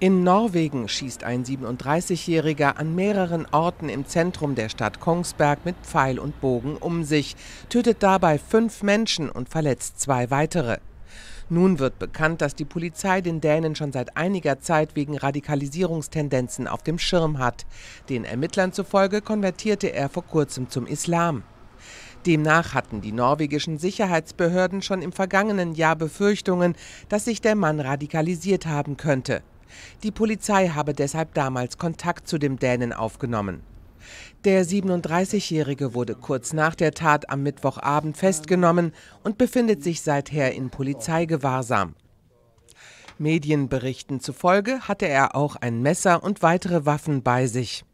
In Norwegen schießt ein 37-Jähriger an mehreren Orten im Zentrum der Stadt Kongsberg mit Pfeil und Bogen um sich, tötet dabei fünf Menschen und verletzt zwei weitere. Nun wird bekannt, dass die Polizei den Dänen schon seit einiger Zeit wegen Radikalisierungstendenzen auf dem Schirm hat. Den Ermittlern zufolge konvertierte er vor kurzem zum Islam. Demnach hatten die norwegischen Sicherheitsbehörden schon im vergangenen Jahr Befürchtungen, dass sich der Mann radikalisiert haben könnte. Die Polizei habe deshalb damals Kontakt zu dem Dänen aufgenommen. Der 37-Jährige wurde kurz nach der Tat am Mittwochabend festgenommen und befindet sich seither in Polizeigewahrsam. Medienberichten zufolge hatte er auch ein Messer und weitere Waffen bei sich.